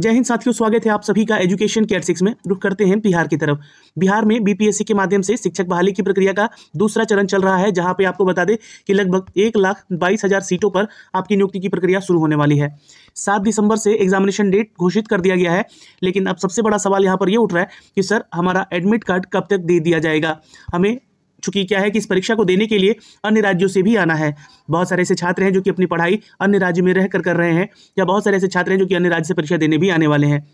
जय हिंद साथियों स्वागत है आप सभी का एजुकेशन केयर सिक्स में रुख करते हैं बिहार की तरफ बिहार में बीपीएससी के माध्यम से शिक्षक बहाली की प्रक्रिया का दूसरा चरण चल रहा है जहां पे आपको बता दें कि लगभग एक लाख बाईस हजार सीटों पर आपकी नियुक्ति की प्रक्रिया शुरू होने वाली है सात दिसंबर से एग्जामिनेशन डेट घोषित कर दिया गया है लेकिन अब सबसे बड़ा सवाल यहाँ पर यह उठ रहा है कि सर हमारा एडमिट कार्ड कब तक दे दिया जाएगा हमें चुकी क्या है कि इस परीक्षा को देने के लिए अन्य राज्यों से भी आना है बहुत सारे ऐसे छात्र हैं जो कि अपनी पढ़ाई अन्य राज्य में रह कर कर रहे हैं या बहुत सारे ऐसे छात्र हैं जो कि अन्य राज्य से परीक्षा देने भी आने वाले हैं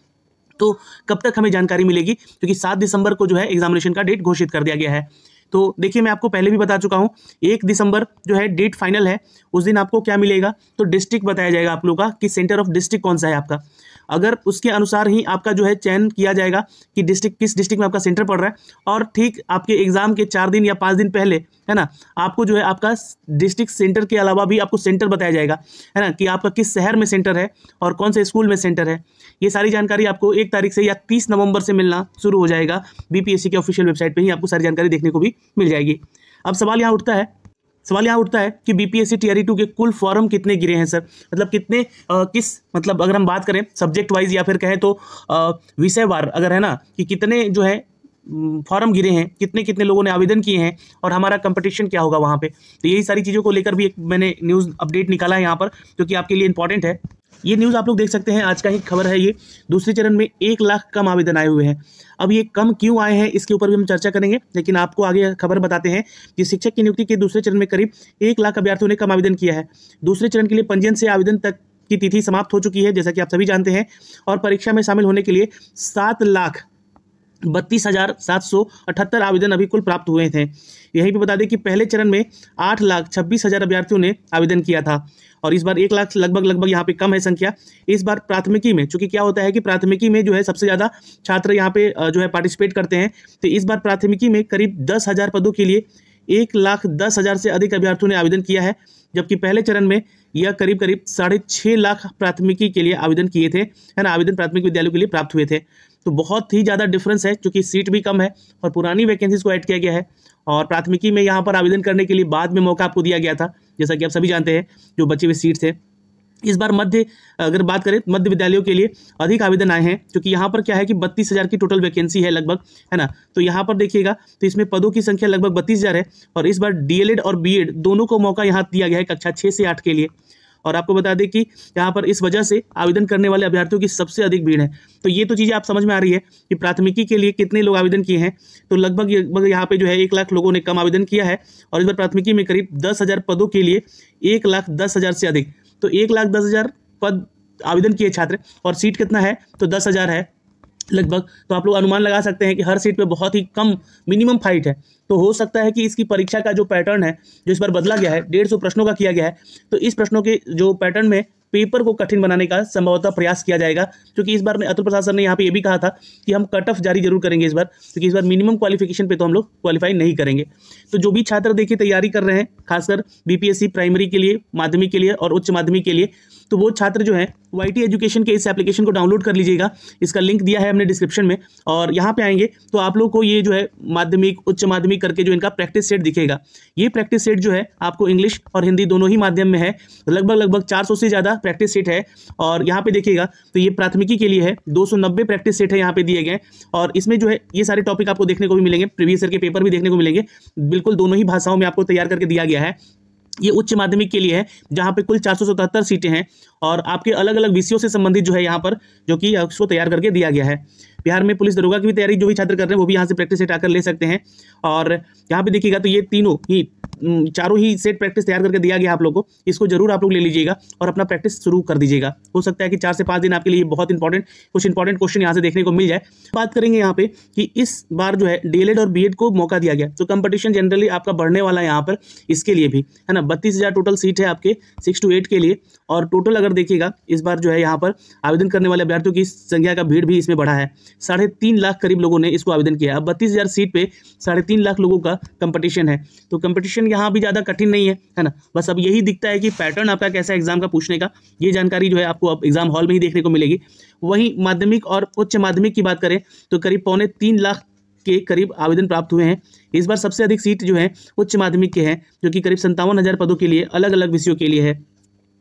तो कब तक हमें जानकारी मिलेगी क्योंकि सात दिसंबर को जो है एग्जामिनेशन का डेट घोषित कर दिया गया है तो देखिए मैं आपको पहले भी बता चुका हूँ एक दिसंबर जो है डेट फाइनल है उस दिन आपको क्या मिलेगा तो डिस्ट्रिक्ट बताया जाएगा आप लोगों का कि सेंटर ऑफ डिस्ट्रिक्ट कौन सा है आपका अगर उसके अनुसार ही आपका जो है चयन किया जाएगा कि डिस्ट्रिक्ट किस डिस्ट्रिक्ट में आपका सेंटर पड़ रहा है और ठीक आपके एग्जाम के चार दिन या पाँच दिन पहले है ना आपको जो है आपका डिस्ट्रिक्ट सेंटर के अलावा भी आपको सेंटर बताया जाएगा है ना कि आपका किस शहर में सेंटर है और कौन से स्कूल में सेंटर है ये सारी जानकारी आपको एक तारीख से या तीस नवंबर से मिलना शुरू हो जाएगा बीपीएससी के ऑफिशियल वेबसाइट पर ही आपको सारी जानकारी देखने को भी मिल जाएगी अब सवाल यहाँ उठता है सवाल यहाँ उठता है कि बीपीएससी टीआरई टू के कुल फॉरम कितने गिरे हैं सर मतलब कितने आ, किस मतलब अगर हम बात करें सब्जेक्ट वाइज या फिर कहें तो विषयवार अगर है ना कि कितने जो है फॉर्म गिरे हैं कितने कितने लोगों ने आवेदन किए हैं और हमारा कंपटीशन क्या होगा वहाँ पे तो यही सारी चीज़ों को लेकर भी एक मैंने न्यूज़ अपडेट निकाला है यहाँ पर जो कि आपके लिए इंपॉर्टेंट है ये न्यूज़ आप लोग देख सकते हैं आज का ही खबर है ये दूसरे चरण में एक लाख कम आवेदन आए हुए हैं अब ये कम क्यों आए हैं इसके ऊपर भी हम चर्चा करेंगे लेकिन आपको आगे खबर बताते हैं कि शिक्षक की नियुक्ति के दूसरे चरण में करीब एक लाख अभ्यर्थियों ने कम आवेदन किया है दूसरे चरण के लिए पंजीयन से आवेदन तक की तिथि समाप्त हो चुकी है जैसा कि आप सभी जानते हैं और परीक्षा में शामिल होने के लिए सात लाख बत्तीस हज़ार सात सौ अठहत्तर आवेदन अभी कुल प्राप्त हुए थे यही भी बता दें कि पहले चरण में आठ लाख छब्बीस हज़ार अभ्यर्थियों ने आवेदन किया था और इस बार एक लाख लगभग लगभग यहाँ पे कम है संख्या इस बार प्राथमिकी में चूंकि क्या होता है कि प्राथमिकी में जो है सबसे ज़्यादा छात्र यहाँ पे जो है पार्टिसिपेट करते हैं तो इस बार प्राथमिकी में करीब दस हज़ार पदों के लिए एक लाख दस हज़ार से अधिक अभ्यर्थियों ने आवेदन किया है जबकि पहले चरण में यह करीब करीब साढ़े छः लाख प्राथमिकी के लिए आवेदन किए थे है ना आवेदन प्राथमिक विद्यालयों के लिए प्राप्त हुए थे तो बहुत ही ज़्यादा डिफरेंस है क्योंकि सीट भी कम है और पुरानी वैकेंसीज को ऐड किया गया है और प्राथमिकी में यहाँ पर आवेदन करने के लिए बाद में मौका आपको दिया गया था जैसा कि आप सभी जानते हैं जो बचे हुए सीट्स हैं इस बार मध्य अगर बात करें मध्य विद्यालयों के लिए अधिक आवेदन आए हैं क्योंकि यहाँ पर क्या है कि बत्तीस हज़ार की टोटल वैकेंसी है लगभग है ना तो यहाँ पर देखिएगा तो इसमें पदों की संख्या लगभग बत्तीस हज़ार है और इस बार डीएलएड और बीएड दोनों को मौका यहाँ दिया गया है कक्षा छः से आठ के लिए और आपको बता दें कि यहाँ पर इस वजह से आवेदन करने वाले अभ्यर्थियों की सबसे अधिक भीड़ है तो ये तो चीज़ें आप समझ में आ रही है कि प्राथमिकी के लिए कितने लोग आवेदन किए हैं तो लगभग लगभग यहाँ पे जो है एक लाख लोगों ने कम आवेदन किया है और इस बार प्राथमिकी में करीब दस हज़ार पदों के लिए एक लाख दस हज़ार से अधिक तो एक लाख दस हज़ार पद आवेदन किए छात्र और सीट कितना है तो दस हज़ार है लगभग तो आप लोग अनुमान लगा सकते हैं कि हर सीट पे बहुत ही कम मिनिमम फाइट है तो हो सकता है कि इसकी परीक्षा का जो पैटर्न है जो इस बार बदला गया है डेढ़ सौ प्रश्नों का किया गया है तो इस प्रश्नों के जो पैटर्न में पेपर को कठिन बनाने का संभवतः प्रयास किया जाएगा क्योंकि इस बार में अतुल प्रसाद सर ने यहाँ पे ये भी कहा था कि हम कट ऑफ जारी जरूर करेंगे इस बार क्योंकि इस बार मिनिमम क्वालिफिकेशन पे तो हम लोग क्वालिफाई नहीं करेंगे तो जो भी छात्र देखिए तैयारी कर रहे हैं खासकर बीपीएससी प्राइमरी के लिए माध्यमिक के लिए और उच्च माध्यमिक के लिए तो वो छात्र जो है वाई एजुकेशन के इस एप्लीकेशन को डाउनलोड कर लीजिएगा इसका लिंक दिया है हमने डिस्क्रिप्शन में और यहाँ पे आएंगे तो आप लोग को ये जो है माध्यमिक उच्च माध्यमिक करके जो इनका प्रैक्टिस सेट दिखेगा ये प्रैक्टिस सेट जो है आपको इंग्लिश और हिंदी दोनों ही माध्यम में है लगभग लगभग चार से ज़्यादा प्रैक्टिस सेट है और यहाँ पे देखिएगा तो ये प्राथमिकी के लिए है दो प्रैक्टिस सेट है यहाँ पे दिए गए और इसमें जो है ये सारे टॉपिक आपको देखने को भी मिलेंगे प्रीवियस ईयर के पेपर भी देखने को मिलेंगे बिल्कुल दोनों ही भाषाओं में आपको तैयार करके दिया गया है ये उच्च माध्यमिक के लिए है जहाँ पे कुल चार सीटें हैं और आपके अलग अलग विषयों से संबंधित जो है यहाँ पर जो कि उसको तैयार करके दिया गया है बिहार में पुलिस दरोगा की भी तैयारी जो भी छात्र कर रहे हैं वो भी यहाँ से प्रैक्टिस सेट आकर ले सकते हैं और यहाँ पे देखिएगा तो ये तीनों ही चारों ही सेट प्रैक्टिस तैयार करके दिया गया आप लोग को इसको जरूर आप लोग ले लीजिएगा और अपना प्रैक्टिस शुरू कर दीजिएगा हो सकता है कि चार से पाँच दिन आपके लिए बहुत इंपॉर्टेंट कुछ इंपॉर्टेंट क्वेश्चन यहाँ से देखने को मिल जाए बात करेंगे यहाँ पे कि इस बार जो है डी और बी को मौका दिया गया तो कंपटीशन जनरली आपका बढ़ने वाला है यहाँ पर इसके लिए भी है ना बत्तीस टोटल सीट है आपके सिक्स टू एट के लिए और टोटल अगर देखिएगा इस बार जो है यहाँ पर आवेदन करने वाले अभ्यर्थियों की संख्या का भीड़ भी इसमें बढ़ा है साढ़े तीन लाख करीब लोगों ने इसको आवेदन किया अब बत्तीस सीट पर साढ़े तीन लाख लोगों का कंपटीशन है तो कंपटीशन क्वेश्चन यहाँ भी ज़्यादा कठिन नहीं है है ना बस अब यही दिखता है कि पैटर्न आपका कैसा एग्जाम का पूछने का ये जानकारी जो है आपको अब एग्जाम हॉल में ही देखने को मिलेगी वहीं माध्यमिक और उच्च माध्यमिक की बात करें तो करीब पौने तीन लाख के करीब आवेदन प्राप्त हुए हैं इस बार सबसे अधिक सीट जो है उच्च माध्यमिक के हैं जो कि करीब संतावन पदों के लिए अलग अलग विषयों के लिए है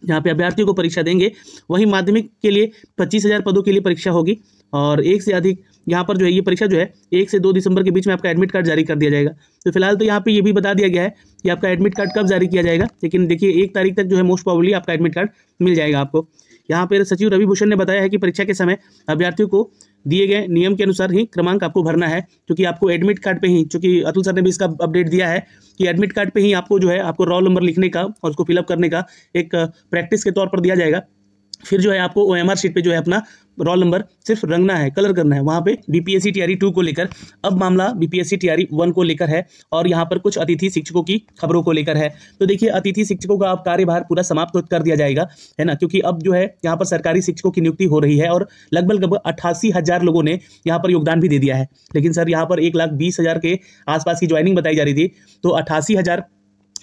जहाँ पे अभ्यर्थियों को परीक्षा देंगे वहीं माध्यमिक के लिए पच्चीस हज़ार पदों के लिए परीक्षा होगी और एक से अधिक यहाँ पर जो है ये परीक्षा जो है एक से दो दिसंबर के बीच में आपका एडमिट कार्ड जारी कर दिया जाएगा तो फिलहाल तो यहाँ पे ये भी बता दिया गया है कि आपका एडमिट कार्ड कब जारी किया जाएगा लेकिन देखिए एक तारीख तक जो है मोस्ट प्रॉबली आपका एडमिट कार्ड मिल जाएगा आपको यहाँ पर सचिव रवि भूषण ने बताया है कि परीक्षा के समय अभ्यर्थियों को दिए गए नियम के अनुसार ही क्रमांक आपको भरना है क्योंकि आपको एडमिट कार्ड पे ही चूंकि अतुल सर ने भी इसका अपडेट दिया है कि एडमिट कार्ड पे ही आपको जो है आपको रोल नंबर लिखने का और उसको फिलअप करने का एक प्रैक्टिस के तौर पर दिया जाएगा फिर जो है आपको ओ एम शीट पर जो है अपना रोल नंबर सिर्फ रंगना है कलर करना है वहाँ पे बीपीएससी टीआरई टू को लेकर अब मामला बीपीएससी टीआरई वन को लेकर है और यहाँ पर कुछ अतिथि शिक्षकों की खबरों को लेकर है तो देखिए अतिथि शिक्षकों का अब कार्यभार पूरा समाप्त कर दिया जाएगा है ना क्योंकि अब जो है यहाँ पर सरकारी शिक्षकों की नियुक्ति हो रही है और लगभग लगभग अट्ठासी हज़ार लोगों ने यहाँ पर योगदान भी दे दिया है लेकिन सर यहाँ पर एक लाख बीस हज़ार के आसपास की ज्वाइनिंग बताई जा रही थी तो अट्ठासी हज़ार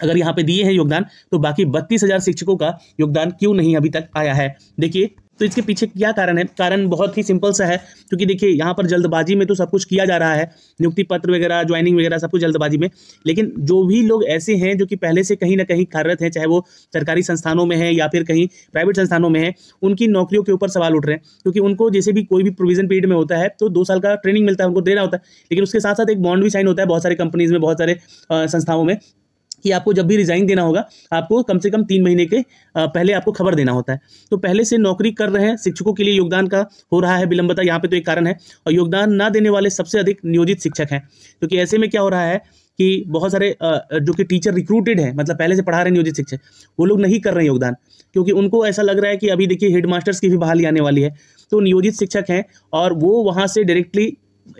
अगर यहाँ पे दिए हैं योगदान तो बाकी बत्तीस हजार शिक्षकों का योगदान क्यों नहीं अभी तक आया है देखिए तो इसके पीछे क्या कारण है कारण बहुत ही सिंपल सा है क्योंकि देखिए यहाँ पर जल्दबाजी में तो सब कुछ किया जा रहा है नियुक्ति पत्र वगैरह ज्वाइनिंग वगैरह सब कुछ जल्दबाजी में लेकिन जो भी लोग ऐसे हैं जो कि पहले से कहीं ना कहीं कार्यरत हैं चाहे वो सरकारी संस्थानों में है या फिर कहीं प्राइवेट संस्थानों में है उनकी नौकरियों के ऊपर सवाल उठ रहे हैं क्योंकि उनको जैसे भी कोई भी प्रोविजन पीरियड में होता है तो दो साल का ट्रेनिंग मिलता है उनको देना होता है लेकिन उसके साथ साथ एक बॉन्ड भी साइन होता है बहुत सारे कंपनीज में बहुत सारे संस्थाओं में कि आपको जब भी रिज़ाइन देना होगा आपको कम से कम तीन महीने के पहले आपको खबर देना होता है तो पहले से नौकरी कर रहे हैं शिक्षकों के लिए योगदान का हो रहा है विलंबता यहाँ पे तो एक कारण है और योगदान ना देने वाले सबसे अधिक नियोजित शिक्षक हैं क्योंकि ऐसे में क्या हो रहा है कि बहुत सारे जो कि टीचर रिक्रूटेड हैं मतलब पहले से पढ़ा रहे नियोजित शिक्षक वो लोग नहीं कर रहे हैं योगदान क्योंकि उनको ऐसा लग रहा है कि अभी देखिए हेडमास्टर्स की भी बहाली आने वाली है तो नियोजित शिक्षक हैं और वो वहाँ से डायरेक्टली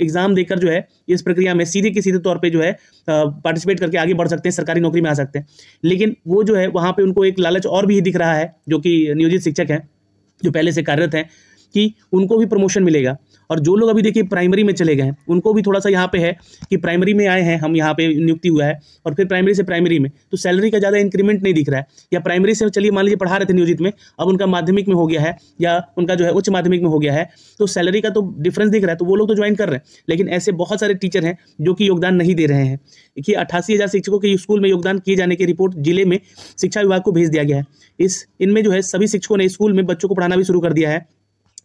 एग्ज़ाम देकर जो है इस प्रक्रिया में सीधे के सीधे तौर पे जो है पार्टिसिपेट करके आगे बढ़ सकते हैं सरकारी नौकरी में आ सकते हैं लेकिन वो जो है वहाँ पे उनको एक लालच और भी दिख रहा है जो कि नियोजित शिक्षक हैं जो पहले से कार्यरत हैं कि उनको भी प्रमोशन मिलेगा और जो लोग अभी देखिए प्राइमरी में चले गए हैं उनको भी थोड़ा सा यहाँ पे है कि प्राइमरी में आए हैं हम यहाँ पे नियुक्ति हुआ है और फिर प्राइमरी से प्राइमरी में तो सैलरी का ज़्यादा इंक्रीमेंट नहीं दिख रहा है या प्राइमरी से चलिए मान लीजिए पढ़ा रहे थे नियोजित में अब उनका माध्यमिक में हो गया है या उनका जो है उच्च माध्यमिक में हो गया है तो सैलरी का तो डिफरेंस दिख रहा है तो वो लोग तो ज्वाइन कर रहे हैं लेकिन ऐसे बहुत सारे टीचर हैं जो कि योगदान नहीं दे रहे हैं देखिए अट्ठासी हज़ार शिक्षकों के स्कूल में योगदान किए जाने की रिपोर्ट जिले में शिक्षा विभाग को भेज दिया गया है इस इनमें जो है सभी शिक्षकों ने स्कूल में बच्चों को पढ़ाना भी शुरू कर दिया है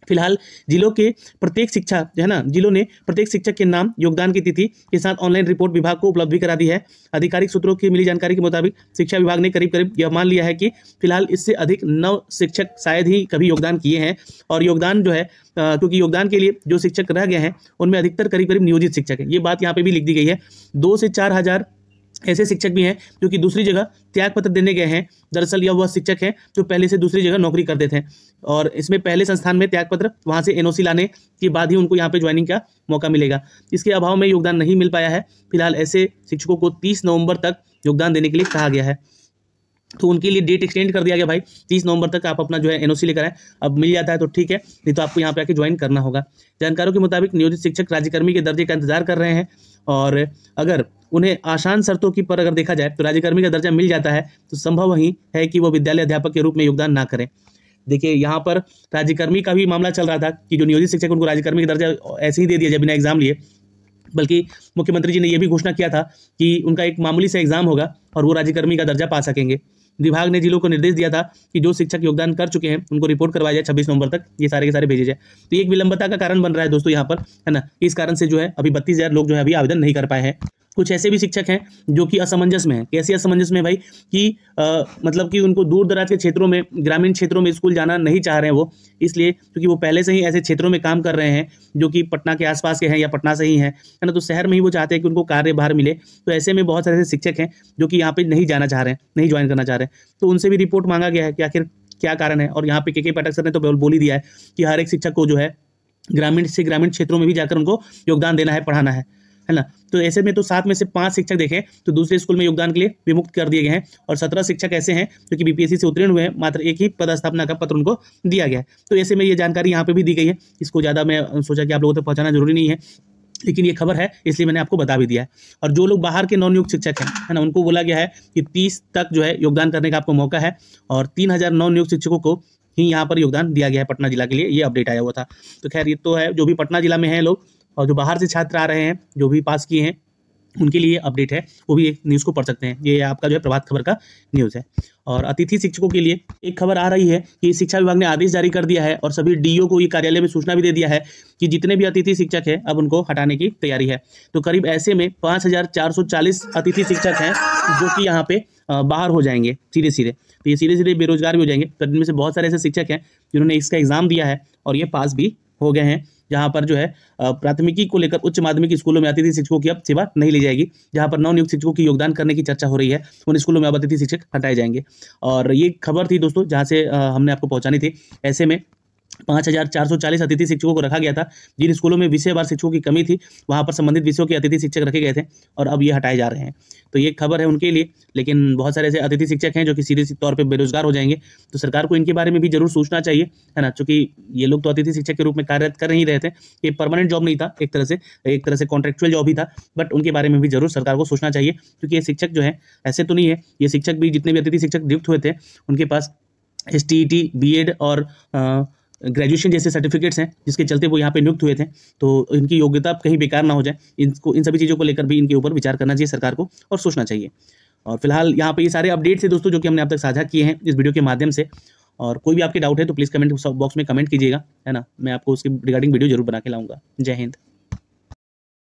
फिलहाल जिलों के प्रत्येक शिक्षा जो है ना जिलों ने प्रत्येक शिक्षक के नाम योगदान की तिथि के साथ ऑनलाइन रिपोर्ट विभाग को उपलब्ध भी करा दी है आधिकारिक सूत्रों की मिली जानकारी के मुताबिक शिक्षा विभाग ने करीब करीब यह मान लिया है कि फिलहाल इससे अधिक नव शिक्षक शायद ही कभी योगदान किए हैं और योगदान जो है क्योंकि योगदान के लिए जो शिक्षक रह गए हैं उनमें अधिकतर करीब करीब नियोजित शिक्षक है ये बात यहाँ पर भी लिख दी गई है दो से चार हजार ऐसे शिक्षक भी हैं जो कि दूसरी जगह त्याग पत्र देने गए हैं दरअसल यह वह शिक्षक हैं जो पहले से दूसरी जगह नौकरी करते थे और इसमें पहले संस्थान में त्याग पत्र वहाँ से एनओसी लाने के बाद ही उनको यहाँ पे ज्वाइनिंग का मौका मिलेगा इसके अभाव में योगदान नहीं मिल पाया है फिलहाल ऐसे शिक्षकों को तीस नवम्बर तक योगदान देने के लिए कहा गया है तो उनके लिए डेट एक्सटेंड कर दिया गया भाई तीस नवंबर तक आप अपना जो है एनओसी लेकर आए अब मिल जाता है तो ठीक है नहीं तो आपको यहाँ पे आके ज्वाइन करना होगा जानकारों के मुताबिक नियोजित शिक्षक राज्यकर्मी के दर्जे का इंतजार कर रहे हैं और अगर उन्हें आसान शर्तों की पर अगर देखा जाए तो राज्यकर्मी का दर्जा मिल जाता है तो संभव ही है कि वो विद्यालय अध्यापक के रूप में योगदान ना करें देखिए यहाँ पर राज्यकर्मी का भी मामला चल रहा था कि जो नियोजित शिक्षक उनको राज्यकर्मी का दर्जा ऐसे ही दे दिया जब बिना एग्जाम लिए बल्कि मुख्यमंत्री जी ने यह भी घोषणा किया था कि उनका एक मामूली से एग्जाम होगा और वो राज्यकर्मी का दर्जा पा सकेंगे विभाग ने जिलों को निर्देश दिया था कि जो शिक्षक योगदान कर चुके हैं उनको रिपोर्ट करवाया जाए छब्बीस नवंबर तक ये सारे के सारे भेजे जाए तो एक विलंबता का कारण बन रहा है दोस्तों यहाँ पर है ना इस कारण से जो है अभी बत्तीस लोग जो है अभी आवेदन नहीं कर पाए हैं कुछ ऐसे भी शिक्षक हैं जो कि असमंजस में हैं कैसे असमंजस में भाई कि आ, मतलब कि उनको दूर दराज के क्षेत्रों में ग्रामीण क्षेत्रों में स्कूल जाना नहीं चाह रहे हैं वो इसलिए क्योंकि वो पहले से ही ऐसे क्षेत्रों में काम कर रहे हैं जो कि पटना के आसपास के हैं या पटना से ही हैं है ना तो शहर में ही वो चाहते हैं कि उनको कार्यभार मिले तो ऐसे में बहुत सारे ऐसे शिक्षक हैं जो कि यहाँ पर नहीं जाना चाह रहे हैं नहीं ज्वाइन करना चाह रहे हैं तो उनसे भी रिपोर्ट मांगा गया है कि आखिर क्या कारण है और यहाँ पे के के पाठक सर ने तो बोल ही दिया है कि हर एक शिक्षक को जो है ग्रामीण से ग्रामीण क्षेत्रों में भी जाकर उनको योगदान देना है पढ़ाना है है ना तो ऐसे में तो सात में से पांच शिक्षक देखें तो दूसरे स्कूल में योगदान के लिए विमुक्त कर दिए गए हैं और सत्रह शिक्षक ऐसे हैं जो कि बीपीएससी से उत्तीर्ण हुए हैं मात्र एक ही पदस्थापना का पत्र उनको दिया गया तो ऐसे में ये जानकारी यहाँ पर भी दी गई है इसको ज़्यादा मैं सोचा कि आप लोगों तक पहुँचाना जरूरी नहीं है लेकिन ये खबर है इसलिए मैंने आपको बता भी दिया है और जो लोग बाहर के नवनियुक्त नियुक्त शिक्षक हैं है ना उनको बोला गया है कि तीस तक जो है योगदान करने का आपको मौका है और तीन हज़ार नवनियुक्त नियुक्त शिक्षकों को ही यहाँ पर योगदान दिया गया है पटना जिला के लिए ये अपडेट आया हुआ था तो खैर ये तो है जो भी पटना जिला में है लोग और जो बाहर से छात्र आ रहे हैं जो भी पास किए हैं उनके लिए अपडेट है वो भी एक न्यूज़ को पढ़ सकते हैं ये आपका जो है प्रभात खबर का न्यूज़ है और अतिथि शिक्षकों के लिए एक खबर आ रही है कि शिक्षा विभाग ने आदेश जारी कर दिया है और सभी डीओ को ये कार्यालय में सूचना भी दे दिया है कि जितने भी अतिथि शिक्षक हैं अब उनको हटाने की तैयारी है तो करीब ऐसे में पाँच अतिथि शिक्षक हैं जो कि यहाँ पर बाहर हो जाएंगे सीधे सीधे तो ये सीधे सीधे बेरोजगार भी हो जाएंगे तो इनमें से बहुत सारे ऐसे शिक्षक हैं जिन्होंने इसका एग्ज़ाम दिया है और ये पास भी हो गए हैं जहाँ पर जो है प्राथमिकी को लेकर उच्च माध्यमिक स्कूलों में अतिथि शिक्षकों की अब सेवा नहीं ली जाएगी जहाँ पर नवनियुक्त शिक्षकों की योगदान करने की चर्चा हो रही है उन स्कूलों में अब अतिथि शिक्षक हटाए जाएंगे और ये खबर थी दोस्तों जहाँ से हमने आपको पहुँचानी थी ऐसे में पाँच हज़ार चार सौ चालीस अतिथि शिक्षकों को रखा गया था जिन स्कूलों में विषयवार शिक्षकों की कमी थी वहाँ पर संबंधित विषयों के अतिथि शिक्षक रखे गए थे और अब ये हटाए जा रहे हैं तो ये खबर है उनके लिए लेकिन बहुत सारे ऐसे अतिथि शिक्षक हैं जो कि सीधे तौर पर बेरोजगार हो जाएंगे तो सरकार को इनके बारे में भी जरूर सोचना चाहिए है ना चूँकि ये लोग तो अतिथि शिक्षक के रूप में कार्यरत कर नहीं रहे थे ये परमानेंट जॉब नहीं था एक तरह से एक तरह से कॉन्ट्रेक्चुअल जॉब ही था बट उनके बारे में भी जरूर सरकार को सोचना चाहिए क्योंकि ये शिक्षक जो है ऐसे तो नहीं है ये शिक्षक भी जितने भी अतिथि शिक्षक नियुक्त हुए थे उनके पास एस टी बी एड और ग्रेजुएशन जैसे सर्टिफिकेट्स हैं जिसके चलते वो यहाँ पे नियुक्त हुए थे तो इनकी योग्यता कहीं बेकार ना हो जाए इनको इन सभी चीज़ों को लेकर भी इनके ऊपर विचार करना चाहिए सरकार को और सोचना चाहिए और फिलहाल यहाँ पे ये सारे अपडेट्स हैं दोस्तों जो कि हमने अब तक साझा किए हैं इस वीडियो के माध्यम से और कोई भी आपके डाउट है तो प्लीज़ कमेंट बॉक्स में कमेंट कीजिएगा है ना मैं आपको उसकी रिगार्डिंग वीडियो जरूर बना के लाऊंगा जय हिंद